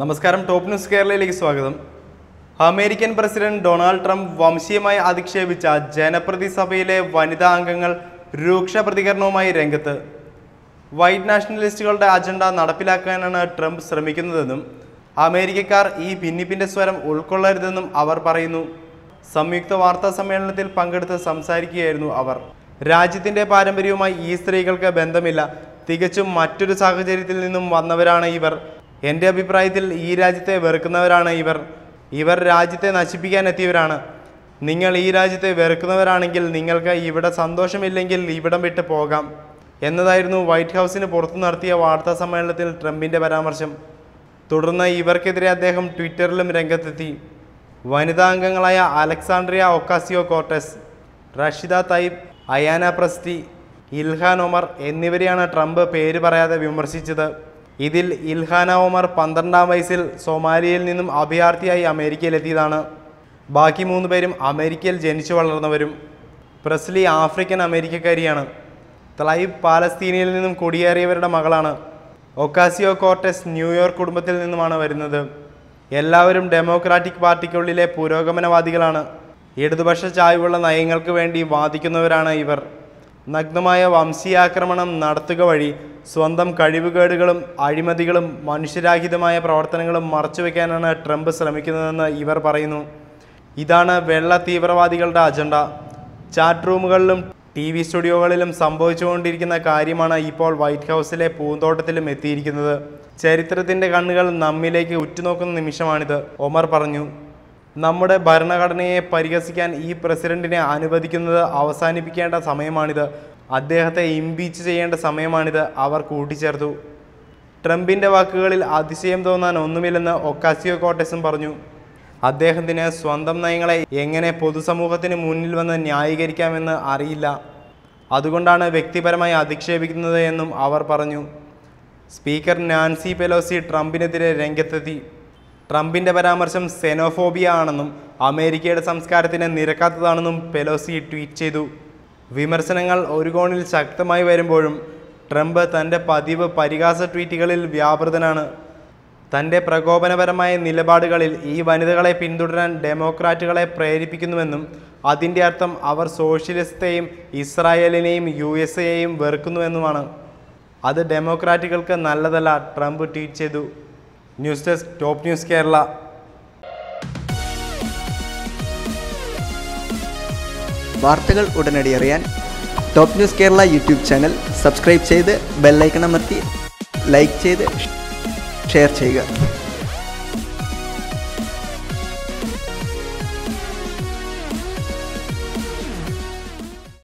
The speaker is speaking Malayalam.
നമസ്കാരം ടോപ്പ് ന്യൂസ് കേരളയിലേക്ക് സ്വാഗതം അമേരിക്കൻ പ്രസിഡന്റ് ഡൊണാൾഡ് ട്രംപ് വംശീയമായി അധിക്ഷേപിച്ച ജനപ്രതി സഭയിലെ വനിതാ അംഗങ്ങൾ രൂക്ഷ പ്രതികരണവുമായി രംഗത്ത് വൈറ്റ് നാഷണലിസ്റ്റുകളുടെ അജണ്ട നടപ്പിലാക്കാനാണ് ട്രംപ് ശ്രമിക്കുന്നതെന്നും അമേരിക്കക്കാർ ഈ ഭിന്നിപ്പിൻ്റെ സ്വരം ഉൾക്കൊള്ളരുതെന്നും അവർ പറയുന്നു സംയുക്ത വാർത്താ സമ്മേളനത്തിൽ പങ്കെടുത്ത് സംസാരിക്കുകയായിരുന്നു അവർ രാജ്യത്തിൻ്റെ പാരമ്പര്യവുമായി ഈ സ്ത്രീകൾക്ക് ബന്ധമില്ല തികച്ചും മറ്റൊരു സാഹചര്യത്തിൽ നിന്നും വന്നവരാണ് ഇവർ എൻ്റെ അഭിപ്രായത്തിൽ ഈ രാജ്യത്തെ വെറുക്കുന്നവരാണ് ഇവർ ഇവർ രാജ്യത്തെ നശിപ്പിക്കാൻ എത്തിയവരാണ് നിങ്ങൾ ഈ രാജ്യത്തെ വെറുക്കുന്നവരാണെങ്കിൽ നിങ്ങൾക്ക് ഇവിടെ സന്തോഷമില്ലെങ്കിൽ ഇവിടം വിട്ട് പോകാം എന്നതായിരുന്നു വൈറ്റ് ഹൗസിന് പുറത്തു നടത്തിയ വാർത്താ സമ്മേളനത്തിൽ ട്രംപിൻ്റെ പരാമർശം തുടർന്ന് ഇവർക്കെതിരെ അദ്ദേഹം ട്വിറ്ററിലും രംഗത്തെത്തി വനിതാ അംഗങ്ങളായ Alexandria Ocasio Cortez Rashida Tlaib Ayanna Pressley Ilhan Omar എന്നിവരെയാണ് ട്രംപ് പേര് പറയാതെ വിമർശിച്ചത് ഇതിൽ ഇൽഹാന ഒമർ പന്ത്രണ്ടാം വയസ്സിൽ സൊമാലിയയിൽ നിന്നും അഭയാർത്ഥിയായി അമേരിക്കയിലെത്തിയതാണ് ബാക്കി മൂന്ന് പേരും അമേരിക്കയിൽ ജനിച്ചു വളർന്നവരും പ്രസ്ലി ആഫ്രിക്കൻ അമേരിക്കക്കാരിയാണ് ത്ലൈബ് പാലസ്തീനയിൽ നിന്നും കുടിയേറിയവരുടെ മകളാണ് ഒക്കാസിയോ കോർട്ടസ് ന്യൂയോർക്ക് കുടുംബത്തിൽ നിന്നുമാണ് വരുന്നത് എല്ലാവരും ഡെമോക്രാറ്റിക് പാർട്ടിക്കുള്ളിലെ പുരോഗമനവാദികളാണ് ഇടതുപക്ഷ ചായ്വുള്ള നയങ്ങൾക്ക് വേണ്ടി വാദിക്കുന്നവരാണ് ഇവർ നഗ്നമായ വംശീയാക്രമണം നടത്തുക വഴി സ്വന്തം കഴിവുകേടുകളും അഴിമതികളും മനുഷ്യരാഹിതമായ പ്രവർത്തനങ്ങളും മറച്ചുവെക്കാനാണ് ട്രംപ് ശ്രമിക്കുന്നതെന്ന് ഇവർ പറയുന്നു ഇതാണ് വെള്ള തീവ്രവാദികളുടെ അജണ്ട ചാറ്റ് റൂമുകളിലും ടി വി സ്റ്റുഡിയോകളിലും സംഭവിച്ചുകൊണ്ടിരിക്കുന്ന കാര്യമാണ് ഇപ്പോൾ വൈറ്റ് ഹൗസിലെ പൂന്തോട്ടത്തിലും എത്തിയിരിക്കുന്നത് ചരിത്രത്തിൻ്റെ കണ്ണുകൾ നമ്മിലേക്ക് ഉറ്റുനോക്കുന്ന നിമിഷമാണിത് ഒമർ പറഞ്ഞു നമ്മുടെ ഭരണഘടനയെ പരിഹസിക്കാൻ ഈ പ്രസിഡന്റിനെ അനുവദിക്കുന്നത് അവസാനിപ്പിക്കേണ്ട സമയമാണിത് അദ്ദേഹത്തെ ഇംപീച്ച് ചെയ്യേണ്ട സമയമാണിത് അവർ കൂട്ടിച്ചേർത്തു ട്രംപിൻ്റെ വാക്കുകളിൽ അതിശയം തോന്നാൻ ഒന്നുമില്ലെന്ന് ഒക്കാസിയോ കോട്ടസും പറഞ്ഞു അദ്ദേഹത്തിന് സ്വന്തം നയങ്ങളെ എങ്ങനെ പൊതുസമൂഹത്തിന് മുന്നിൽ വന്ന് ന്യായീകരിക്കാമെന്ന് അറിയില്ല അതുകൊണ്ടാണ് വ്യക്തിപരമായി അധിക്ഷേപിക്കുന്നത് എന്നും അവർ പറഞ്ഞു സ്പീക്കർ നാൻസി പെലോസി ട്രംപിനെതിരെ രംഗത്തെത്തി ട്രംപിൻ്റെ പരാമർശം സെനോഫോബിയ ആണെന്നും അമേരിക്കയുടെ സംസ്കാരത്തിന് നിരക്കാത്തതാണെന്നും പെലോസി ട്വീറ്റ് ചെയ്തു വിമർശനങ്ങൾ ഒരു കോണിൽ ശക്തമായി വരുമ്പോഴും ട്രംപ് തൻ്റെ പതിവ് പരിഹാസ ട്വീറ്റുകളിൽ വ്യാപൃതനാണ് തൻ്റെ പ്രകോപനപരമായ നിലപാടുകളിൽ ഈ വനിതകളെ പിന്തുടരാൻ ഡെമോക്രാറ്റുകളെ പ്രേരിപ്പിക്കുന്നുവെന്നും അതിൻ്റെ അർത്ഥം അവർ സോഷ്യലിസത്തെയും ഇസ്രായേലിനെയും യു എസ് എയെയും വെറുക്കുന്നുവെന്നുമാണ് അത് ഡെമോക്രാറ്റുകൾക്ക് നല്ലതല്ല ട്രംപ് ട്വീറ്റ് ചെയ്തു news desk top news Kerala വാർത്തകൾ ഉടനടി അറിയാൻ top news Kerala YouTube channel subscribe ചെയ്ത് ബെല്ലൈക്കൺ അമർത്തി ലൈക്ക് ചെയ്ത് ഷെയർ ചെയ്യുക